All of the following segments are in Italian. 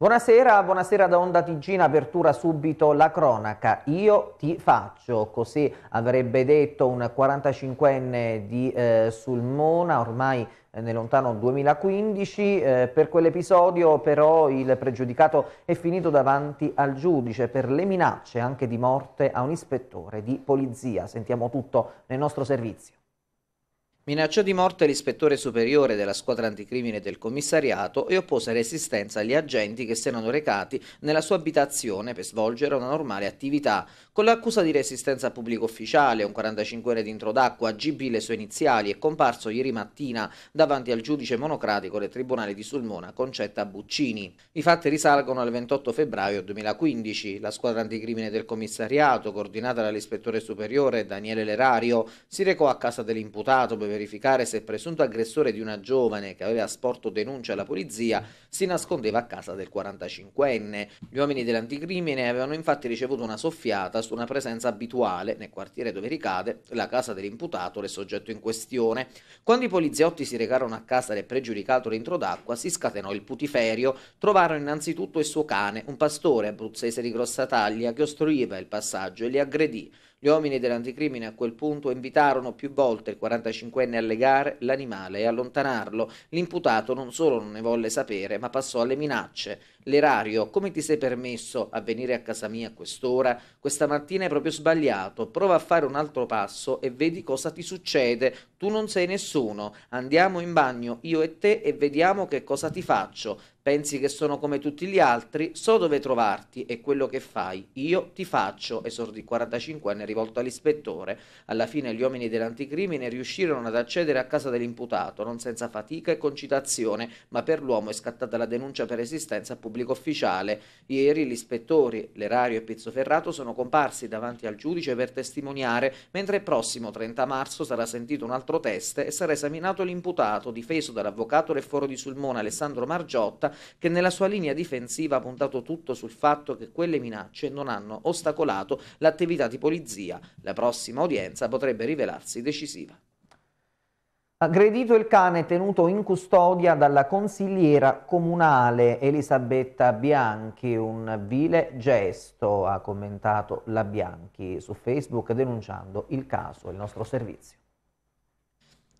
Buonasera, buonasera da Onda Tigina, apertura subito la cronaca. Io ti faccio, così avrebbe detto un 45enne di eh, Sulmona, ormai eh, nel lontano 2015. Eh, per quell'episodio però il pregiudicato è finito davanti al giudice per le minacce anche di morte a un ispettore di polizia. Sentiamo tutto nel nostro servizio. Minacciò di morte l'ispettore superiore della squadra anticrimine del commissariato e oppose resistenza agli agenti che si erano recati nella sua abitazione per svolgere una normale attività, con l'accusa di resistenza a pubblico ufficiale, un 45enne dentro d'acqua, GB le sue iniziali, è comparso ieri mattina davanti al giudice monocratico del Tribunale di Sulmona Concetta Buccini. I fatti risalgono al 28 febbraio 2015. La squadra anticrimine del commissariato, coordinata dall'ispettore superiore Daniele Lerario, si recò a casa dell'imputato per verificare se il presunto aggressore di una giovane che aveva sporto denuncia alla polizia si nascondeva a casa del 45enne. Gli uomini dell'anticrimine avevano infatti ricevuto una soffiata presupposto una presenza abituale nel quartiere dove ricade la casa dell'imputato o del soggetto in questione. Quando i poliziotti si recarono a casa del pregiudicato dentro d'acqua, si scatenò il putiferio. Trovarono innanzitutto il suo cane, un pastore abruzzese di grossa taglia, che ostruiva il passaggio e li aggredì. Gli uomini dell'anticrimine a quel punto invitarono più volte il 45enne a legare l'animale e allontanarlo. L'imputato non solo non ne volle sapere, ma passò alle minacce. L'erario, come ti sei permesso a venire a casa mia a quest'ora? Questa mattina è proprio sbagliato. Prova a fare un altro passo e vedi cosa ti succede. Tu non sei nessuno. Andiamo in bagno io e te e vediamo che cosa ti faccio pensi che sono come tutti gli altri, so dove trovarti e quello che fai, io ti faccio, esordì 45enne rivolto all'ispettore. Alla fine gli uomini dell'anticrimine riuscirono ad accedere a casa dell'imputato, non senza fatica e concitazione, ma per l'uomo è scattata la denuncia per esistenza a pubblico ufficiale. Ieri gli ispettori Lerario e Pizzoferrato sono comparsi davanti al giudice per testimoniare, mentre il prossimo 30 marzo sarà sentito un altro test e sarà esaminato l'imputato, difeso dall'avvocato Lefforo di Sulmona Alessandro Margiotta, che nella sua linea difensiva ha puntato tutto sul fatto che quelle minacce non hanno ostacolato l'attività di polizia. La prossima udienza potrebbe rivelarsi decisiva. Aggredito il cane tenuto in custodia dalla consigliera comunale Elisabetta Bianchi, un vile gesto, ha commentato la Bianchi su Facebook denunciando il caso, il nostro servizio.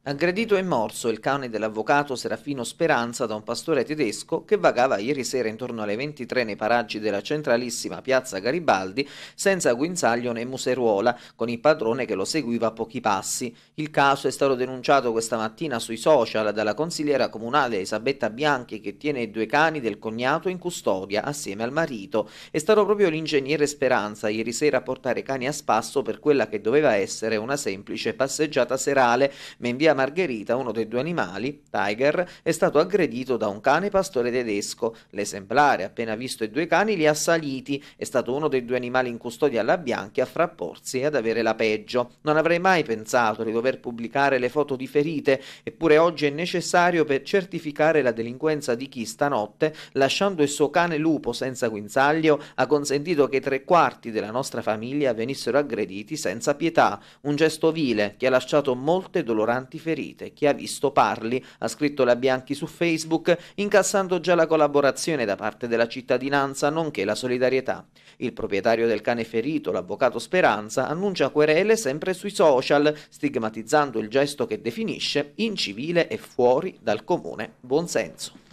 Aggredito e morso il cane dell'avvocato Serafino Speranza da un pastore tedesco che vagava ieri sera intorno alle 23 nei paraggi della centralissima piazza Garibaldi senza guinzaglio né museruola, con il padrone che lo seguiva a pochi passi. Il caso è stato denunciato questa mattina sui social dalla consigliera comunale Elisabetta Bianchi che tiene i due cani del cognato in custodia assieme al marito. È stato proprio l'ingegnere Speranza ieri sera a portare cani a spasso per quella che doveva essere una semplice passeggiata serale, ma in via via Margherita uno dei due animali, Tiger, è stato aggredito da un cane pastore tedesco. L'esemplare, appena visto i due cani, li ha saliti. È stato uno dei due animali in custodia alla Bianchi a frapporsi e ad avere la peggio. Non avrei mai pensato di dover pubblicare le foto di ferite, eppure oggi è necessario per certificare la delinquenza di chi stanotte, lasciando il suo cane lupo senza guinzaglio, ha consentito che tre quarti della nostra famiglia venissero aggrediti senza pietà. Un gesto vile che ha lasciato molte doloranti ferite. Chi ha visto parli, ha scritto la Bianchi su Facebook, incassando già la collaborazione da parte della cittadinanza nonché la solidarietà. Il proprietario del cane ferito, l'avvocato Speranza, annuncia querele sempre sui social, stigmatizzando il gesto che definisce incivile e fuori dal comune buonsenso.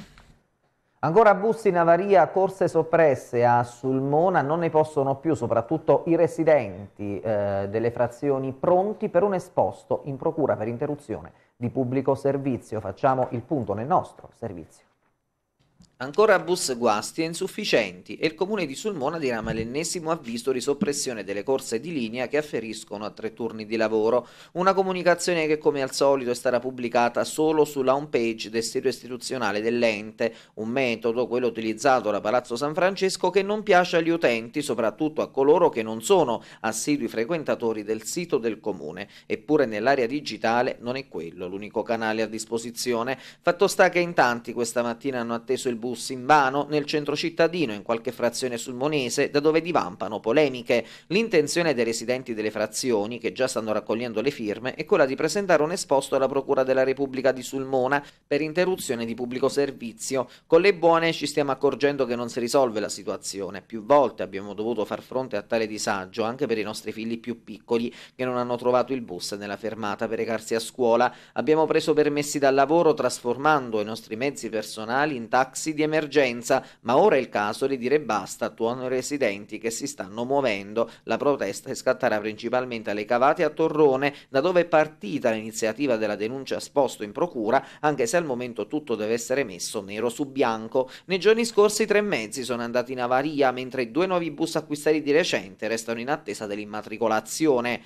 Ancora bussi in avaria, corse soppresse a Sulmona, non ne possono più, soprattutto i residenti eh, delle frazioni pronti per un esposto in procura per interruzione di pubblico servizio. Facciamo il punto nel nostro servizio. Ancora bus guasti e insufficienti e il comune di Sulmona dirama l'ennesimo avviso di soppressione delle corse di linea che afferiscono a tre turni di lavoro. Una comunicazione che come al solito è stata pubblicata solo sulla home page del sito istituzionale dell'ente, un metodo, quello utilizzato da Palazzo San Francesco, che non piace agli utenti, soprattutto a coloro che non sono assidui frequentatori del sito del comune. Eppure nell'area digitale non è quello l'unico canale a disposizione. Fatto sta che in tanti questa mattina hanno atteso il bus autobus invano nel centro cittadino in qualche frazione sulmonese da dove divampano polemiche. L'intenzione dei residenti delle frazioni, che già stanno raccogliendo le firme, è quella di presentare un esposto alla Procura della Repubblica di Sulmona per interruzione di pubblico servizio. Con le buone ci stiamo accorgendo che non si risolve la situazione. Più volte abbiamo dovuto far fronte a tale disagio anche per i nostri figli più piccoli che non hanno trovato il bus nella fermata per recarsi a scuola. Abbiamo preso permessi dal lavoro trasformando i nostri mezzi personali in taxi di emergenza, ma ora è il caso di dire basta a tuono residenti che si stanno muovendo. La protesta scatterà principalmente alle cavate a Torrone, da dove è partita l'iniziativa della denuncia sposto in procura, anche se al momento tutto deve essere messo nero su bianco. Nei giorni scorsi tre mezzi sono andati in avaria, mentre due nuovi bus acquistati di recente restano in attesa dell'immatricolazione.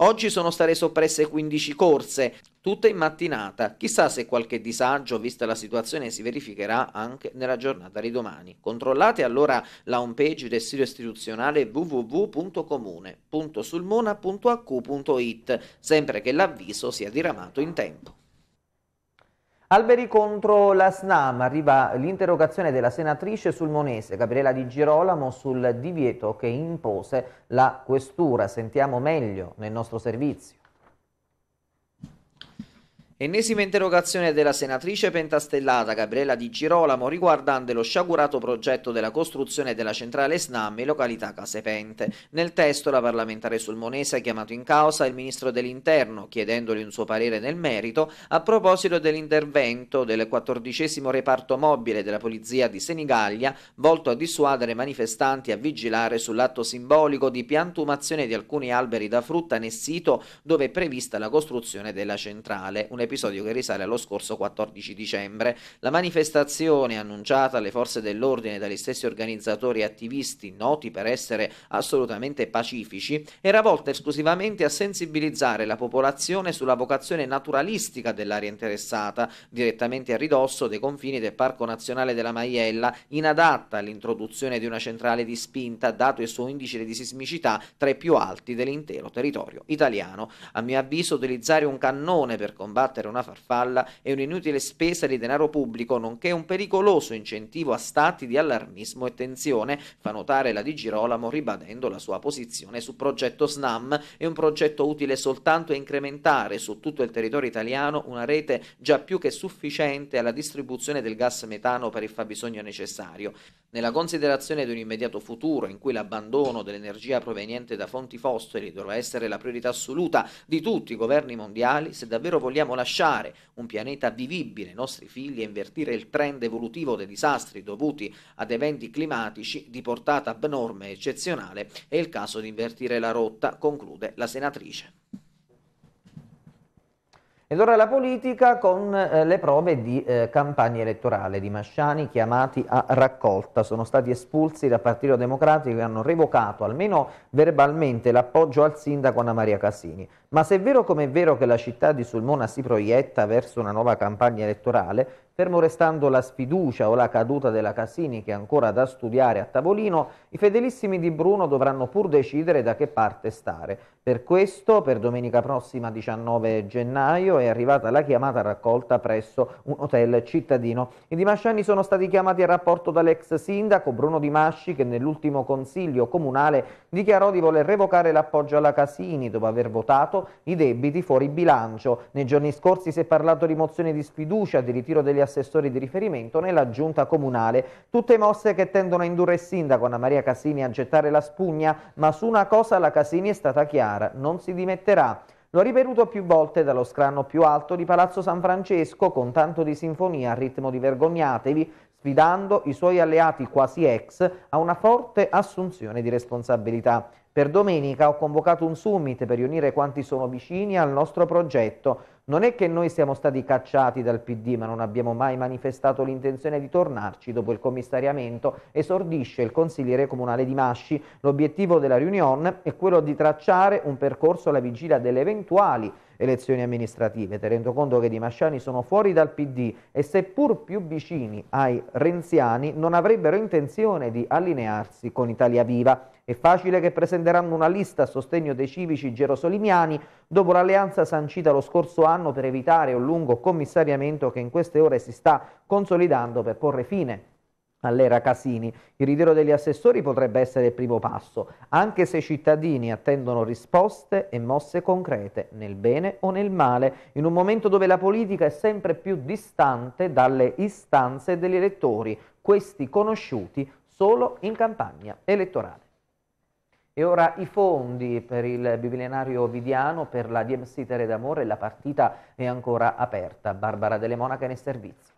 Oggi sono state soppresse 15 corse, tutte in mattinata. Chissà se qualche disagio, vista la situazione, si verificherà anche nella giornata di domani. Controllate allora la homepage del sito istituzionale www.comune.sulmona.ac.it, sempre che l'avviso sia diramato in tempo. Alberi contro la SNAM, arriva l'interrogazione della senatrice sul Monese, Gabriela Di Girolamo, sul divieto che impose la Questura. Sentiamo meglio nel nostro servizio. Ennesima interrogazione della senatrice pentastellata Gabriella Di Girolamo riguardante lo sciagurato progetto della costruzione della centrale SNAM in località Casepente. Nel testo la parlamentare sulmonese ha chiamato in causa il ministro dell'Interno chiedendogli un suo parere nel merito a proposito dell'intervento del 14 reparto mobile della polizia di Senigallia volto a dissuadere manifestanti a vigilare sull'atto simbolico di piantumazione di alcuni alberi da frutta nel sito dove è prevista la costruzione della centrale. Un episodio che risale allo scorso 14 dicembre. La manifestazione annunciata alle forze dell'ordine dagli stessi organizzatori e attivisti noti per essere assolutamente pacifici era volta esclusivamente a sensibilizzare la popolazione sulla vocazione naturalistica dell'area interessata, direttamente a ridosso dei confini del Parco Nazionale della Maiella, inadatta all'introduzione di una centrale di spinta, dato il suo indice di sismicità tra i più alti dell'intero territorio italiano. A mio avviso utilizzare un cannone per combattere abbattere una farfalla è un'inutile spesa di denaro pubblico, nonché un pericoloso incentivo a stati di allarmismo e tensione, fa notare la Di Girolamo ribadendo la sua posizione su progetto SNAM, è un progetto utile soltanto a incrementare su tutto il territorio italiano una rete già più che sufficiente alla distribuzione del gas metano per il fabbisogno necessario. Nella considerazione di un immediato futuro in cui l'abbandono dell'energia proveniente da fonti fossili dovrà essere la priorità assoluta di tutti i governi mondiali, se davvero vogliamo lasciare lasciare un pianeta vivibile ai nostri figli e invertire il trend evolutivo dei disastri dovuti ad eventi climatici di portata abnorme e eccezionale, è il caso di invertire la rotta, conclude la senatrice. Ed ora la politica con eh, le prove di eh, campagna elettorale di Masciani chiamati a raccolta. Sono stati espulsi dal Partito Democratico e hanno revocato almeno verbalmente l'appoggio al sindaco Anna Maria Casini. Ma se è vero come è vero che la città di Sulmona si proietta verso una nuova campagna elettorale, Fermo restando la sfiducia o la caduta della Casini che è ancora da studiare a tavolino, i fedelissimi di Bruno dovranno pur decidere da che parte stare. Per questo, per domenica prossima 19 gennaio, è arrivata la chiamata raccolta presso un hotel cittadino. I dimasciani sono stati chiamati a rapporto dall'ex sindaco Bruno Di Masci che nell'ultimo consiglio comunale dichiarò di voler revocare l'appoggio alla Casini dopo aver votato i debiti fuori bilancio. Nei giorni scorsi si è parlato di mozione di sfiducia, di ritiro degli assessori di riferimento nella giunta comunale. Tutte mosse che tendono a indurre il sindaco Anna Maria Casini a gettare la spugna, ma su una cosa la Casini è stata chiara, non si dimetterà. Lo ha ripetuto più volte dallo scranno più alto di Palazzo San Francesco con tanto di sinfonia a ritmo di vergognatevi, sfidando i suoi alleati quasi ex a una forte assunzione di responsabilità. Per domenica ho convocato un summit per riunire quanti sono vicini al nostro progetto. Non è che noi siamo stati cacciati dal PD ma non abbiamo mai manifestato l'intenzione di tornarci dopo il commissariamento, esordisce il consigliere comunale di Masci. L'obiettivo della riunione è quello di tracciare un percorso alla vigilia delle eventuali elezioni amministrative, tenendo conto che i Masciani sono fuori dal PD e seppur più vicini ai renziani non avrebbero intenzione di allinearsi con Italia Viva. È facile che presenteranno una lista a sostegno dei civici gerosolimiani dopo l'alleanza sancita lo scorso anno per evitare un lungo commissariamento che in queste ore si sta consolidando per porre fine all'era Casini. Il ritiro degli assessori potrebbe essere il primo passo, anche se i cittadini attendono risposte e mosse concrete, nel bene o nel male, in un momento dove la politica è sempre più distante dalle istanze degli elettori, questi conosciuti solo in campagna elettorale. E ora i fondi per il bibilenario ovidiano per la DMC Terre d'Amore, la partita è ancora aperta. Barbara Delle Monache nei servizio.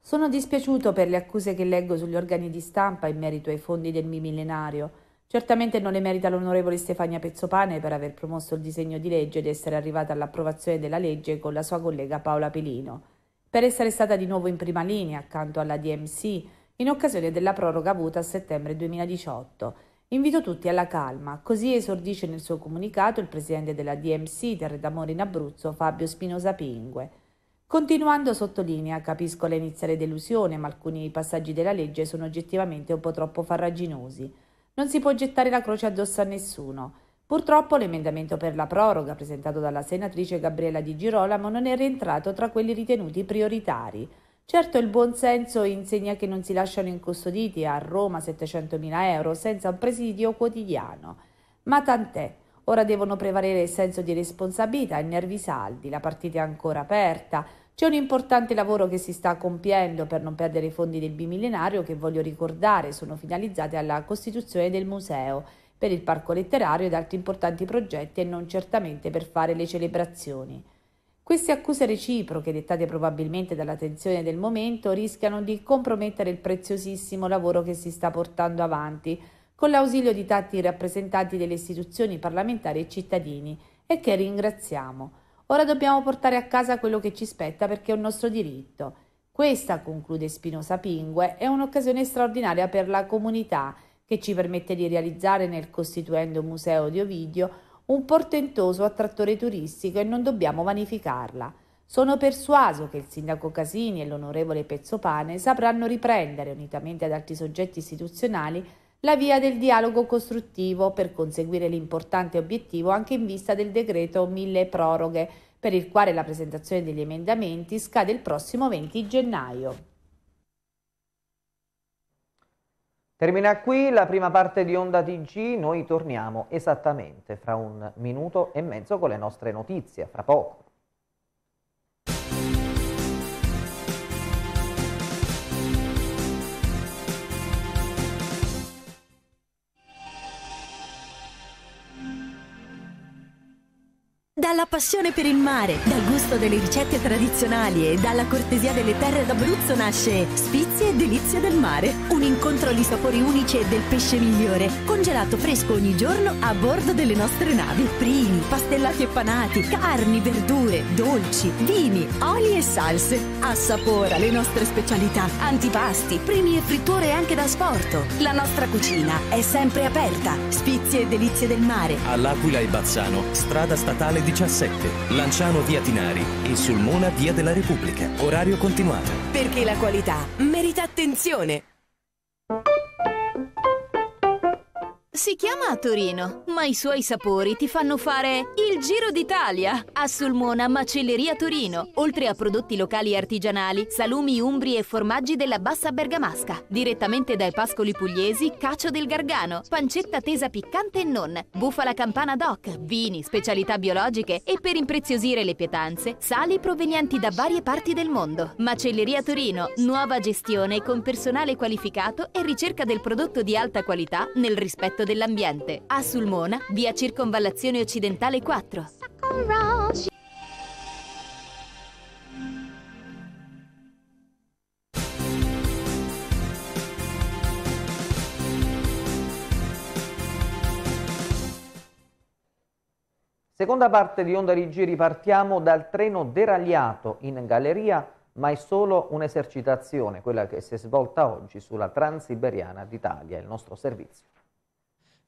Sono dispiaciuto per le accuse che leggo sugli organi di stampa in merito ai fondi del bimillenario. Certamente non le merita l'onorevole Stefania Pezzopane per aver promosso il disegno di legge ed essere arrivata all'approvazione della legge con la sua collega Paola Pelino. Per essere stata di nuovo in prima linea accanto alla DMC in occasione della proroga avuta a settembre 2018 Invito tutti alla calma, così esordisce nel suo comunicato il presidente della DMC Terre d'Amore in Abruzzo, Fabio Spinosa Pingue. Continuando sottolinea, capisco la iniziale delusione, ma alcuni passaggi della legge sono oggettivamente un po' troppo farraginosi. Non si può gettare la croce addosso a nessuno. Purtroppo l'emendamento per la proroga presentato dalla senatrice Gabriella Di Girolamo non è rientrato tra quelli ritenuti prioritari. Certo il buonsenso insegna che non si lasciano incustoditi a Roma 700.000 euro senza un presidio quotidiano. Ma tant'è, ora devono prevalere il senso di responsabilità e nervi saldi, la partita è ancora aperta, c'è un importante lavoro che si sta compiendo per non perdere i fondi del bimillenario che voglio ricordare sono finalizzati alla costituzione del museo, per il parco letterario ed altri importanti progetti e non certamente per fare le celebrazioni. Queste accuse reciproche, dettate probabilmente dalla tensione del momento, rischiano di compromettere il preziosissimo lavoro che si sta portando avanti, con l'ausilio di tanti rappresentanti delle istituzioni parlamentari e cittadini, e che ringraziamo. Ora dobbiamo portare a casa quello che ci spetta perché è un nostro diritto. Questa, conclude Spinosa Pingue, è un'occasione straordinaria per la comunità che ci permette di realizzare nel Costituendo Museo di Ovidio un portentoso attrattore turistico e non dobbiamo vanificarla. Sono persuaso che il sindaco Casini e l'onorevole Pezzopane sapranno riprendere, unitamente ad altri soggetti istituzionali, la via del dialogo costruttivo per conseguire l'importante obiettivo anche in vista del decreto mille proroghe, per il quale la presentazione degli emendamenti scade il prossimo 20 gennaio. Termina qui la prima parte di Onda TG, noi torniamo esattamente fra un minuto e mezzo con le nostre notizie, fra poco. Dalla passione per il mare, dal gusto delle ricette tradizionali e dalla cortesia delle terre d'Abruzzo nasce Spizie e Delizie del Mare. Un incontro di sapori unici e del pesce migliore, congelato fresco ogni giorno a bordo delle nostre navi. Primi, pastellati e panati, carni, verdure, dolci, vini, oli e salse. Assapora le nostre specialità, antipasti, primi e fritture anche da sporto. La nostra cucina è sempre aperta. Spizie e Delizie del Mare. All'Aquila e Bazzano, strada statale 18. 17, Lanciano via Tinari e Sulmona via della Repubblica, orario continuato. Perché la qualità merita attenzione. Si chiama Torino, ma i suoi sapori ti fanno fare il Giro d'Italia. A Sulmona Macelleria Torino, oltre a prodotti locali artigianali, salumi umbri e formaggi della Bassa Bergamasca. Direttamente dai pascoli pugliesi, cacio del Gargano, pancetta tesa piccante e non, bufala campana doc, vini, specialità biologiche e per impreziosire le pietanze, sali provenienti da varie parti del mondo. Macelleria Torino, nuova gestione con personale qualificato e ricerca del prodotto di alta qualità nel rispetto dell'ambiente a Sulmona, via Circonvallazione Occidentale 4. Seconda parte di Onda Rigi partiamo dal treno deragliato in galleria ma è solo un'esercitazione, quella che si è svolta oggi sulla Transiberiana d'Italia, il nostro servizio.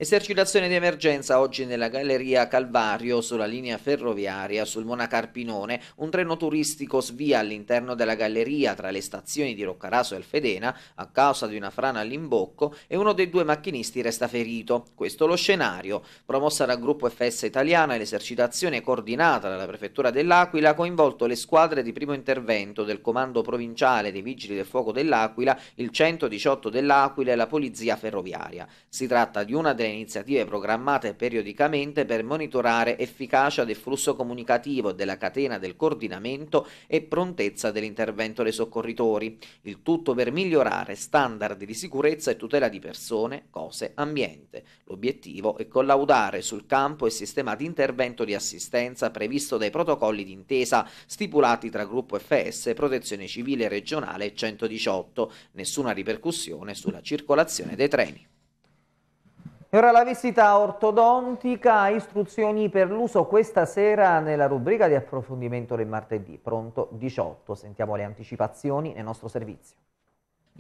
Esercitazione di emergenza oggi nella galleria Calvario sulla linea ferroviaria sul Monacarpinone. Un treno turistico svia all'interno della galleria tra le stazioni di Roccaraso e Alfedena a causa di una frana all'imbocco e uno dei due macchinisti resta ferito. Questo lo scenario. Promossa dal gruppo FS Italiana, l'esercitazione coordinata dalla prefettura dell'Aquila ha coinvolto le squadre di primo intervento del comando provinciale dei Vigili del Fuoco dell'Aquila, il 118 dell'Aquila e la Polizia Ferroviaria. Si tratta di una delle iniziative programmate periodicamente per monitorare efficacia del flusso comunicativo della catena del coordinamento e prontezza dell'intervento dei soccorritori, il tutto per migliorare standard di sicurezza e tutela di persone, cose, ambiente. L'obiettivo è collaudare sul campo il sistema di intervento di assistenza previsto dai protocolli d'intesa stipulati tra gruppo FS, Protezione Civile Regionale e 118, nessuna ripercussione sulla circolazione dei treni. E ora la visita ortodontica, istruzioni per l'uso questa sera nella rubrica di approfondimento del martedì, pronto 18. Sentiamo le anticipazioni nel nostro servizio.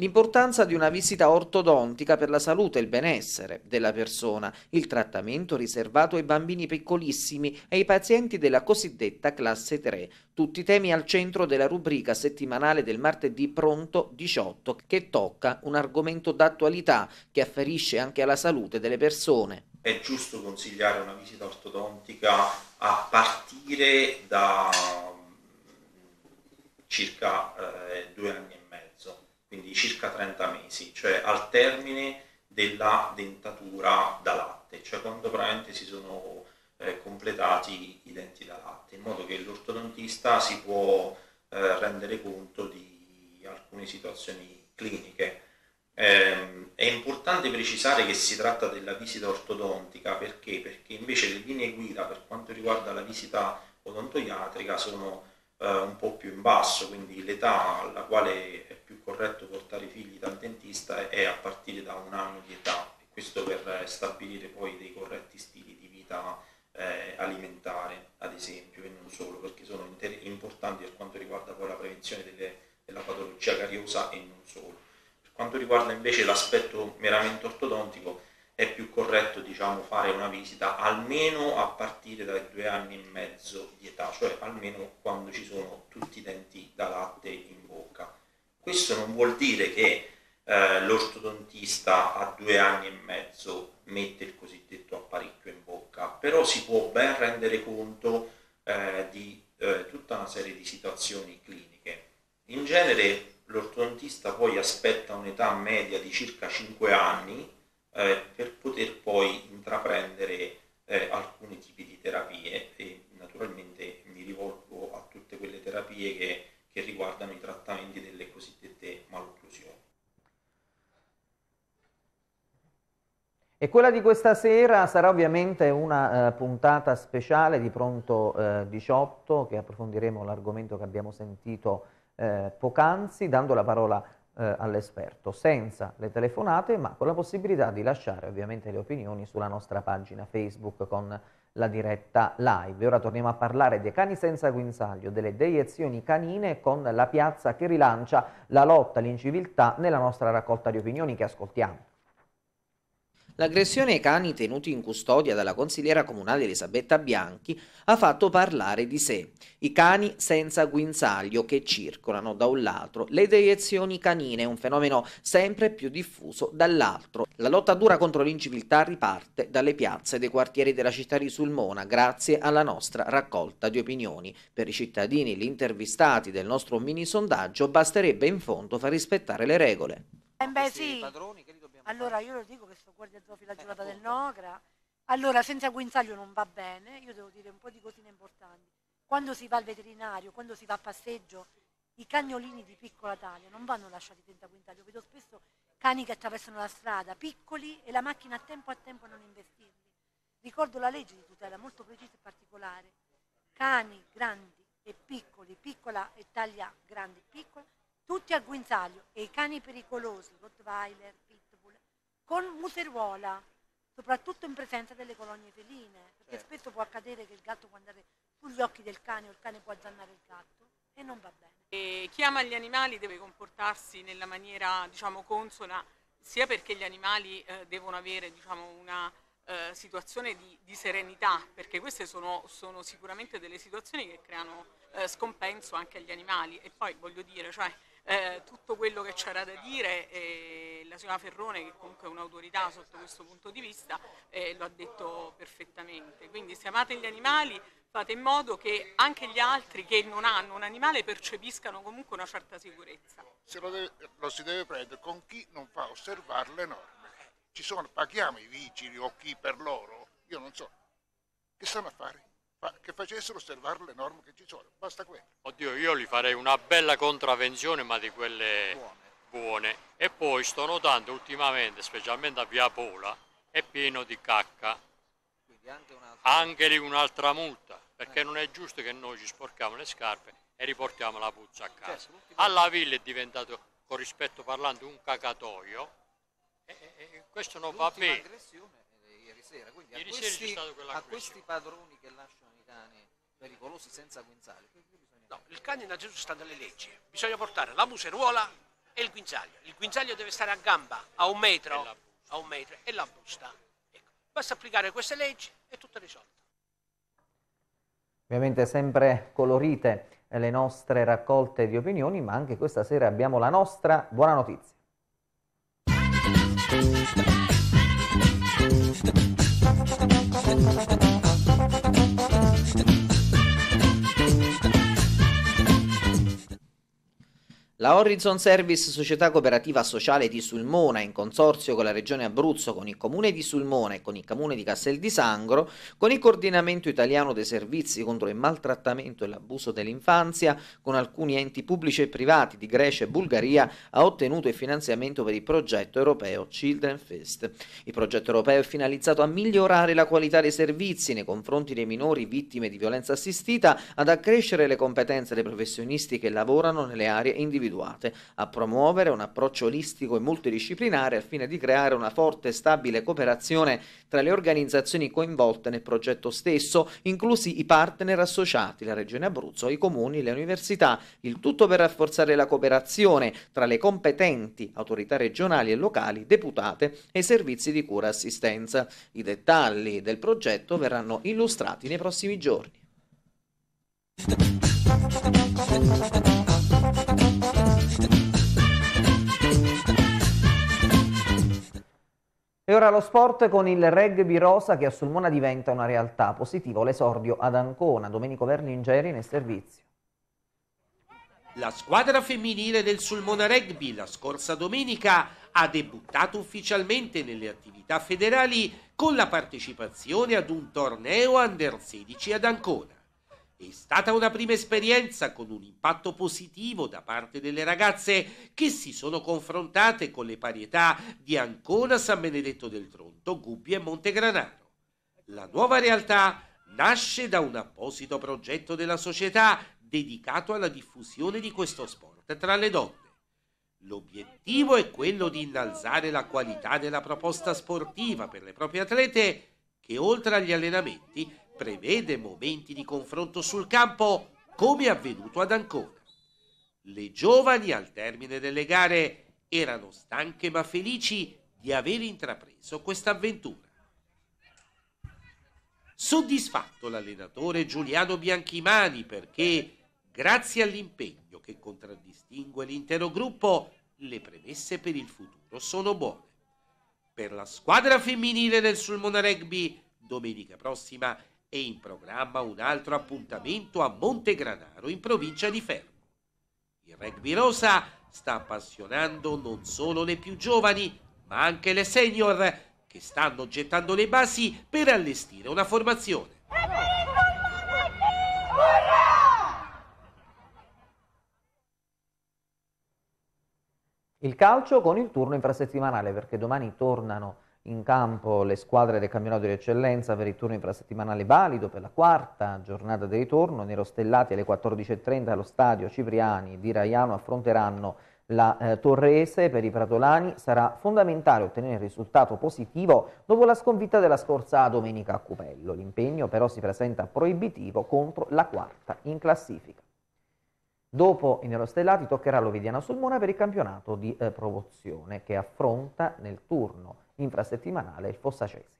L'importanza di una visita ortodontica per la salute e il benessere della persona, il trattamento riservato ai bambini piccolissimi e ai pazienti della cosiddetta classe 3, tutti temi al centro della rubrica settimanale del martedì pronto 18 che tocca un argomento d'attualità che afferisce anche alla salute delle persone. È giusto consigliare una visita ortodontica a partire da mm, circa eh, due anni e quindi circa 30 mesi, cioè al termine della dentatura da latte, cioè quando veramente si sono eh, completati i denti da latte, in modo che l'ortodontista si può eh, rendere conto di alcune situazioni cliniche. Eh, è importante precisare che si tratta della visita ortodontica perché? Perché invece le linee guida per quanto riguarda la visita odontoiatrica sono eh, un po' più in basso, quindi l'età alla quale è più corretto portare i figli dal dentista è a partire da un anno di età, questo per stabilire poi dei corretti stili di vita eh, alimentare, ad esempio, e non solo, perché sono inter- importanti per quanto riguarda poi la prevenzione delle, della patologia cariosa e non solo. Per quanto riguarda invece l'aspetto meramente ortodontico, è più corretto diciamo, fare una visita almeno a partire dai due anni e mezzo di età, cioè almeno quando ci sono tutti i denti da latte in bocca. Questo non vuol dire che eh, l'ortodontista a due anni e mezzo mette il cosiddetto apparecchio in bocca, però si può ben rendere conto eh, di eh, tutta una serie di situazioni cliniche. In genere l'ortodontista poi aspetta un'età media di circa 5 anni eh, per poter poi intraprendere eh, alcuni tipi di terapie e naturalmente mi rivolgo a tutte quelle terapie che, che riguardano i trattamenti delle cosiddette malocclusioni. E quella di questa sera sarà ovviamente una eh, puntata speciale di Pronto eh, 18 che approfondiremo l'argomento che abbiamo sentito eh, poc'anzi, dando la parola a eh, all'esperto, senza le telefonate, ma con la possibilità di lasciare ovviamente le opinioni sulla nostra pagina Facebook con la diretta live. Ora torniamo a parlare dei cani senza guinzaglio, delle deiezioni canine con la piazza che rilancia la lotta all'inciviltà nella nostra raccolta di opinioni che ascoltiamo. L'aggressione ai cani tenuti in custodia dalla consigliera comunale Elisabetta Bianchi ha fatto parlare di sé. I cani senza guinzaglio che circolano da un lato, le deiezioni canine, un fenomeno sempre più diffuso dall'altro. La lotta dura contro l'inciviltà riparte dalle piazze dei quartieri della città di Sulmona grazie alla nostra raccolta di opinioni. Per i cittadini, gli intervistati del nostro mini sondaggio basterebbe in fondo far rispettare le regole. Eh beh, sì. Allora io lo dico che sono guardia la eh, giurata del Nogra. Allora senza guinzaglio non va bene, io devo dire un po' di cosine importanti. Quando si va al veterinario, quando si va a passeggio, i cagnolini di piccola taglia non vanno lasciati senza guinzaglio. Vedo spesso cani che attraversano la strada, piccoli, e la macchina a tempo a tempo non investirli. Ricordo la legge di tutela, molto precisa e particolare. Cani grandi e piccoli, piccola e taglia grande e piccola, tutti a guinzaglio e i cani pericolosi, Rottweiler, Pit, con museruola, soprattutto in presenza delle colonie feline, perché certo. spesso può accadere che il gatto può andare sugli occhi del cane o il cane può azzannare il gatto e non va bene. E chi ama gli animali deve comportarsi nella maniera diciamo consona, sia perché gli animali eh, devono avere diciamo, una eh, situazione di, di, serenità, perché queste sono, sono, sicuramente delle situazioni che creano eh, scompenso anche agli animali e poi voglio dire, cioè, eh, tutto quello che c'era da dire e la signora Ferrone che comunque è un'autorità sotto questo punto di vista eh, lo ha detto perfettamente. Quindi se amate gli animali fate in modo che anche gli altri che non hanno un animale percepiscano comunque una certa sicurezza. Se lo, deve, lo si deve prendere con chi non fa osservare le norme. Ci sono, paghiamo i vigili o chi per loro, io non so, che stanno a fare? ma che facessero osservare le norme che ci sono, basta quello. Oddio, io gli farei una bella contravvenzione, ma di quelle buone. buone. E poi sto notando ultimamente, specialmente a Via Pola, è pieno di cacca. Quindi anche, un'altra... anche lì un'altra multa, perché eh. non è giusto che noi ci sporchiamo le scarpe e riportiamo la puzza a certo, casa. Certo, Alla villa è diventato, con rispetto parlando, un cacatoio e, e, e questo non va bene. Aggressione sera. Quindi Ieri a questi, a questi padroni che lasciano i cani pericolosi senza guinzaglio. No, il cane innanzitutto sta dalle leggi. Bisogna portare la museruola e il guinzaglio. Il guinzaglio deve stare a gamba, a un metro, a un metro e la busta. Ecco. Basta applicare queste leggi e tutto è risolto. Ovviamente sempre colorite le nostre raccolte di opinioni, ma anche questa sera abbiamo la nostra buona notizia. Thank you. La Horizon Service, società cooperativa sociale di Sulmona in consorzio con la Regione Abruzzo, con il Comune di Sulmona e con il Comune di Castel di Sangro, con il coordinamento italiano dei servizi contro il maltrattamento e l'abuso dell'infanzia, con alcuni enti pubblici e privati di Grecia e Bulgaria, ha ottenuto il finanziamento per il progetto europeo Children Fest. Il progetto europeo è finalizzato a migliorare la qualità dei servizi nei confronti dei minori vittime di violenza assistita, ad accrescere le competenze dei professionisti che lavorano nelle aree individuali individuate, a promuovere un approccio olistico e multidisciplinare al fine di creare una forte e stabile cooperazione tra le organizzazioni coinvolte nel progetto stesso, inclusi i partner associati, la Regione Abruzzo, i comuni, le università, il tutto per rafforzare la cooperazione tra le competenti autorità regionali e locali, deputate e servizi di cura e assistenza. I dettagli del progetto verranno illustrati nei prossimi giorni. E ora lo sport con il rugby rosa che a Sulmona diventa una realtà. Positivo l'esordio ad Ancona. Domenico Verningeri nel servizio. La squadra femminile del Sulmona Rugby la scorsa domenica ha debuttato ufficialmente nelle attività federali con la partecipazione ad un torneo under 16 ad Ancona. È stata una prima esperienza con un impatto positivo da parte delle ragazze che si sono confrontate con le parietà di Ancona, San Benedetto del Tronto, Gubbio e Montegranaro. La nuova realtà nasce da un apposito progetto della società dedicato alla diffusione di questo sport tra le donne. L'obiettivo è quello di innalzare la qualità della proposta sportiva per le proprie atlete che oltre agli allenamenti prevede momenti di confronto sul campo come avvenuto ad Ancona. Le giovani al termine delle gare erano stanche ma felici di aver intrapreso questa avventura. Soddisfatto l'allenatore Giuliano Bianchimani perché, grazie all'impegno che contraddistingue l'intero gruppo, le premesse per il futuro sono buone. Per la squadra femminile del Sulmona Rugby, domenica prossima e in programma un altro appuntamento a Montegranaro in provincia di Fermo. Il rugby rosa sta appassionando non solo le più giovani, ma anche le senior che stanno gettando le basi per allestire una formazione. Il calcio con il turno infrasettimanale perché domani tornano in campo le squadre del campionato di eccellenza per il turno infrasettimanale valido per la quarta giornata di ritorno. Nero Stellati alle 14.30 allo stadio Cipriani di Raiano affronteranno la eh, Torrese per i pratolani sarà fondamentale ottenere il risultato positivo dopo la sconfitta della scorsa domenica a Cupello. L'impegno però si presenta proibitivo contro la quarta in classifica. Dopo i nerostellati toccherà l'Ovidiana Sulmona per il campionato di eh, promozione che affronta nel turno infrasettimanale il Fossacesi.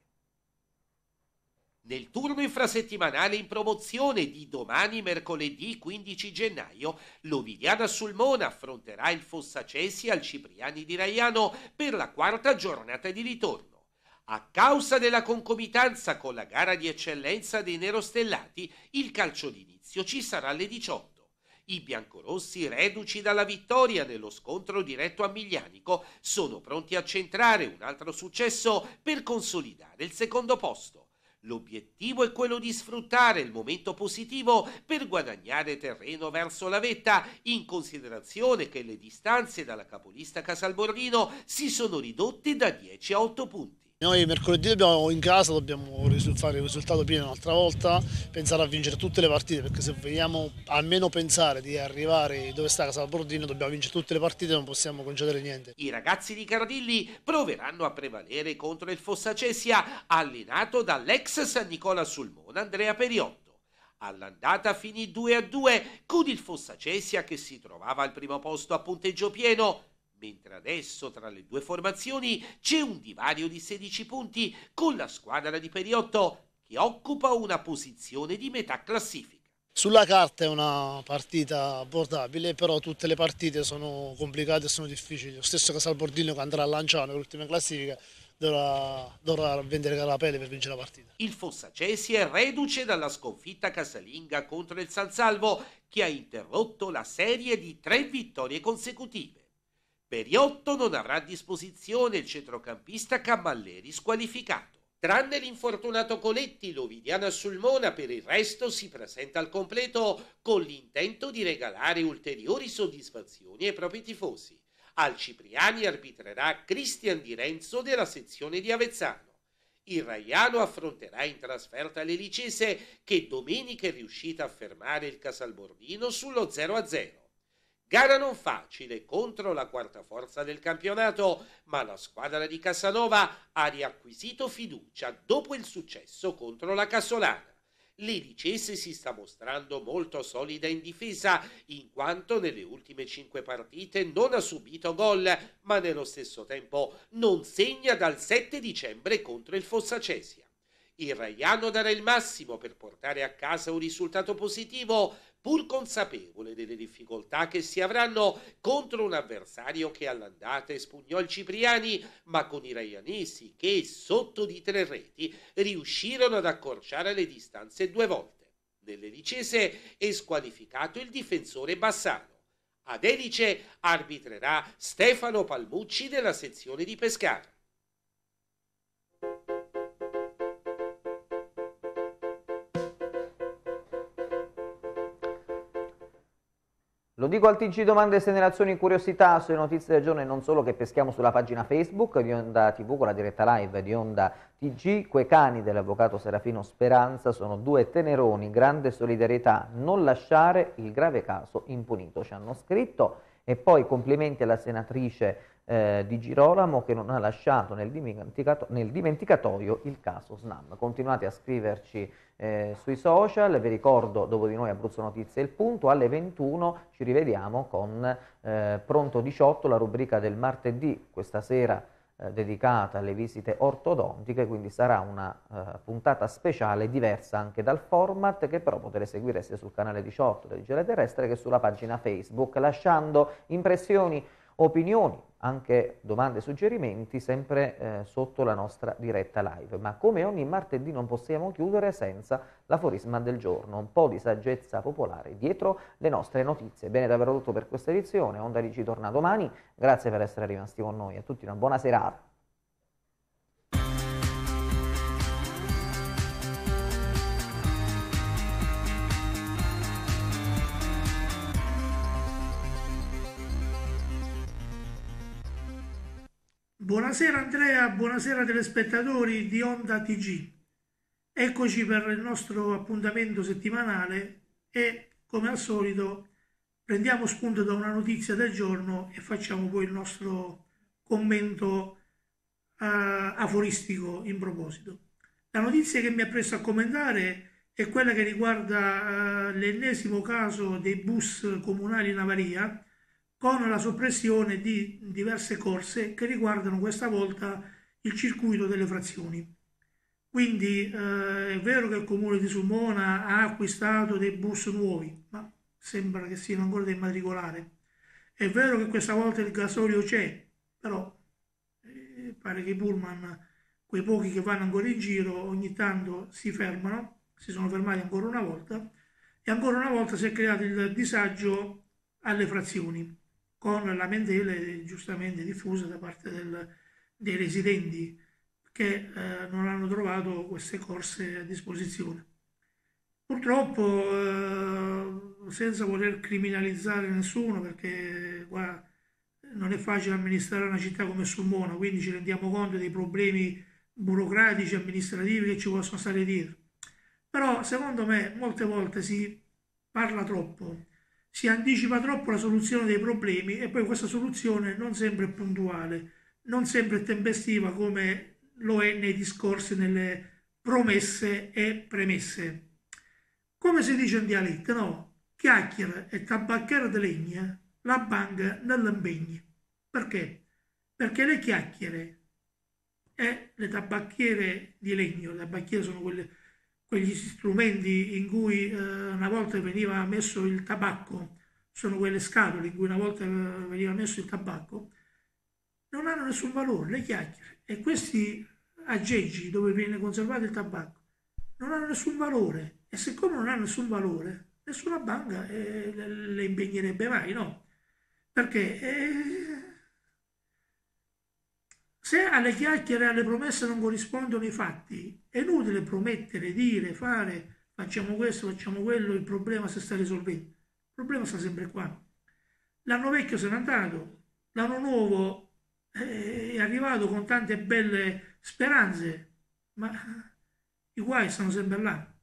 Nel turno infrasettimanale in promozione di domani mercoledì 15 gennaio, l'Ovidiana Sulmona affronterà il Fossacesi al Cipriani di Raiano per la quarta giornata di ritorno. A causa della concomitanza con la gara di eccellenza dei Nerostellati, il calcio d'inizio ci sarà alle 18. I biancorossi, reduci dalla vittoria nello scontro diretto a Miglianico, sono pronti a centrare un altro successo per consolidare il secondo posto. L'obiettivo è quello di sfruttare il momento positivo per guadagnare terreno verso la vetta, in considerazione che le distanze dalla capolista Casalborghino si sono ridotte da 10 a 8 punti. Noi mercoledì dobbiamo, in casa dobbiamo fare il risultato pieno un'altra volta, pensare a vincere tutte le partite, perché se vogliamo almeno pensare di arrivare dove sta Casa Bordino dobbiamo vincere tutte le partite, non possiamo concedere niente. I ragazzi di Carodilli proveranno a prevalere contro il Fossacessia, allenato dall'ex San Nicola sul Mona Andrea Periotto. All'andata finì 2 a 2 con il Fossacessia che si trovava al primo posto a punteggio pieno mentre adesso tra le due formazioni c'è un divario di 16 punti con la squadra di Periotto che occupa una posizione di metà classifica. Sulla carta è una partita abbordabile, però tutte le partite sono complicate e sono difficili. Lo stesso Casalbordino che andrà a Lanciano l'ultima classifica dovrà, dovrà vendere la pelle per vincere la partita. Il Fossacesi è reduce dalla sconfitta casalinga contro il San Salvo che ha interrotto la serie di tre vittorie consecutive. Periotto non avrà a disposizione il centrocampista Cammalleri squalificato. Tranne l'infortunato Coletti, l'Ovidiana Sulmona per il resto si presenta al completo con l'intento di regalare ulteriori soddisfazioni ai propri tifosi. Al Cipriani arbitrerà Cristian Di Renzo della sezione di Avezzano. Il Raiano affronterà in trasferta l'Elicese che domenica è riuscita a fermare il Casalbordino sullo 0-0. Gara non facile contro la quarta forza del campionato, ma la squadra di Casanova ha riacquisito fiducia dopo il successo contro la Casolana. L'Edicese si sta mostrando molto solida in difesa, in quanto nelle ultime cinque partite non ha subito gol, ma nello stesso tempo non segna dal 7 dicembre contro il Fossacesia. Il Raiano darà il massimo per portare a casa un risultato positivo, pur consapevole delle difficoltà che si avranno contro un avversario che all'andata espugnò il Cipriani, ma con i Raianesi che, sotto di tre reti, riuscirono ad accorciare le distanze due volte. Nelle Nell'Elicese è squalificato il difensore Bassano. Ad Elice arbitrerà Stefano Palmucci della sezione di Pescara. Lo dico al TG domande, segnalazioni, curiosità sulle notizie del giorno e non solo che peschiamo sulla pagina Facebook di Onda TV con la diretta live di Onda TG. Quei cani dell'avvocato Serafino Speranza sono due teneroni, grande solidarietà, non lasciare il grave caso impunito. Ci hanno scritto e poi complimenti alla senatrice eh, di Girolamo che non ha lasciato nel, dimenticato, nel dimenticatoio il caso SNAM. Continuate a scriverci eh, sui social, vi ricordo dopo di noi Abruzzo Notizie il punto, alle 21 ci rivediamo con eh, Pronto 18, la rubrica del martedì, questa sera eh, dedicata alle visite ortodontiche, quindi sarà una uh, puntata speciale diversa anche dal format che però potete seguire sia sul canale 18 del Gele Terrestre che sulla pagina Facebook, lasciando impressioni opinioni, anche domande e suggerimenti sempre eh, sotto la nostra diretta live. Ma come ogni martedì non possiamo chiudere senza l'aforisma del giorno, un po' di saggezza popolare dietro le nostre notizie. Bene davvero tutto per questa edizione, Onda Ricci torna domani, grazie per essere rimasti con noi, a tutti una buona serata. Buonasera Andrea, buonasera telespettatori di Onda TG. Eccoci per il nostro appuntamento settimanale e come al solito prendiamo spunto da una notizia del giorno e facciamo poi il nostro commento uh, aforistico in proposito. La notizia che mi appresto a commentare è quella che riguarda uh, l'ennesimo caso dei bus comunali in avaria con la soppressione di diverse corse che riguardano questa volta il circuito delle frazioni. Quindi eh, è vero che il comune di Sulmona ha acquistato dei bus nuovi, ma sembra che siano ancora da immatricolare. È vero che questa volta il gasolio c'è, però eh, pare che i pullman, quei pochi che vanno ancora in giro, ogni tanto si fermano, si sono fermati ancora una volta, e ancora una volta si è creato il disagio alle frazioni con lamentele giustamente diffuse da parte del, dei residenti che eh, non hanno trovato queste corse a disposizione. Purtroppo, eh, senza voler criminalizzare nessuno, perché qua non è facile amministrare una città come Sulmona, quindi ci rendiamo conto dei problemi burocratici, amministrativi che ci possono stare dietro. Però secondo me molte volte si parla troppo, si anticipa troppo la soluzione dei problemi e poi questa soluzione non sempre è puntuale, non sempre è tempestiva come lo è nei discorsi, nelle promesse e premesse. Come si dice in dialetto, no? Chiacchiera e tabacchiera di legna, la banca nell'impegno. Perché? Perché le chiacchiere e le tabacchiere di legno, le tabacchiere sono quelle quegli strumenti in cui eh, una volta veniva messo il tabacco, sono quelle scatole in cui una volta eh, veniva messo il tabacco, non hanno nessun valore, le chiacchiere. E questi aggeggi dove viene conservato il tabacco non hanno nessun valore. E siccome non hanno nessun valore, nessuna banca eh, le impegnerebbe mai, no? Perché eh, se alle chiacchiere e alle promesse non corrispondono i fatti, è inutile promettere, dire, fare, facciamo questo, facciamo quello, il problema si sta risolvendo. Il problema sta sempre qua. L'anno vecchio se n'è andato, l'anno nuovo eh, è arrivato con tante belle speranze, ma i guai sono sempre là.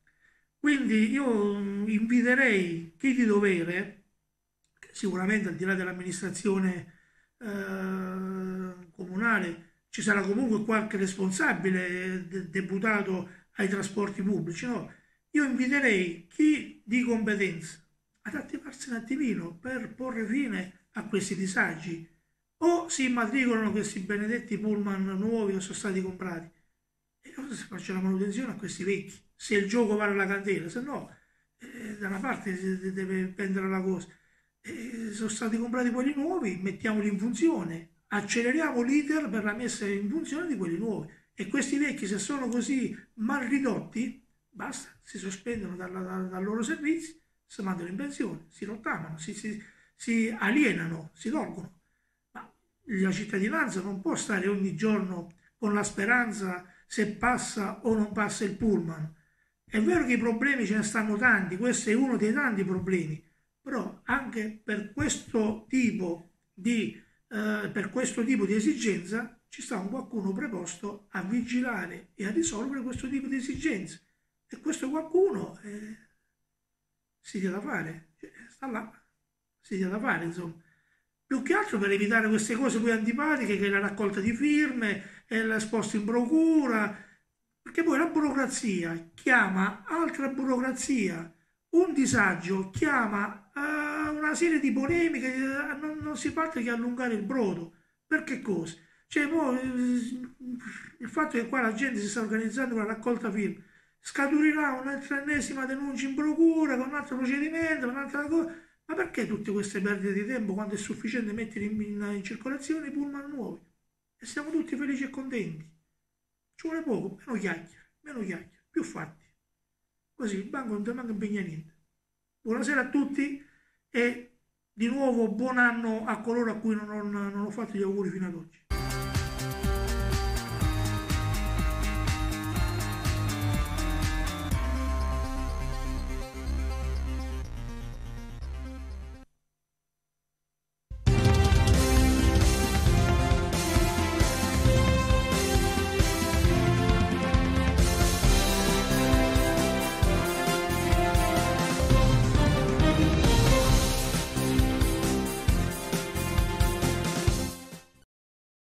Quindi io mm, inviterei chi di dovere, sicuramente al di là dell'amministrazione eh, comunale, ci sarà comunque qualche responsabile de- deputato ai trasporti pubblici, no? Io inviterei chi di competenza ad attivarsi un attimino per porre fine a questi disagi. O si immatricolano questi benedetti pullman nuovi che sono stati comprati e allora si faccia la manutenzione a questi vecchi, se il gioco vale la candela, se no eh, da una parte si deve vendere la cosa. Eh, sono stati comprati quelli nuovi, mettiamoli in funzione, acceleriamo l'iter per la messa in funzione di quelli nuovi e questi vecchi se sono così mal ridotti basta, si sospendono dalla, da, dal loro servizio si mandano in pensione, si rottamano si, si, si alienano, si tolgono ma la cittadinanza non può stare ogni giorno con la speranza se passa o non passa il pullman è vero che i problemi ce ne stanno tanti questo è uno dei tanti problemi però anche per questo tipo di eh, per questo tipo di esigenza ci sta un qualcuno preposto a vigilare e a risolvere questo tipo di esigenza e questo qualcuno eh, si dia da fare, cioè, sta là, si dia da fare insomma. Più che altro per evitare queste cose poi antipatiche che è la raccolta di firme, è l'esposto in procura, perché poi la burocrazia chiama altra burocrazia, un disagio chiama una serie di polemiche, eh, non, non si parte che allungare il brodo. Perché cosa? Cioè, mo, eh, il fatto che qua la gente si sta organizzando una raccolta scaturirà un'altra ennesima denuncia in procura con un altro procedimento, un'altra cosa. Ma perché tutte queste perdite di tempo quando è sufficiente mettere in, in, in circolazione i pullman nuovi? E siamo tutti felici e contenti. Ci vuole poco, meno chiacchiere, meno chiacchiere, più fatti. Così il banco non ti manca impegna niente. Buonasera a tutti e di nuovo buon anno a coloro a cui non, ho, non ho fatto gli auguri fino ad oggi.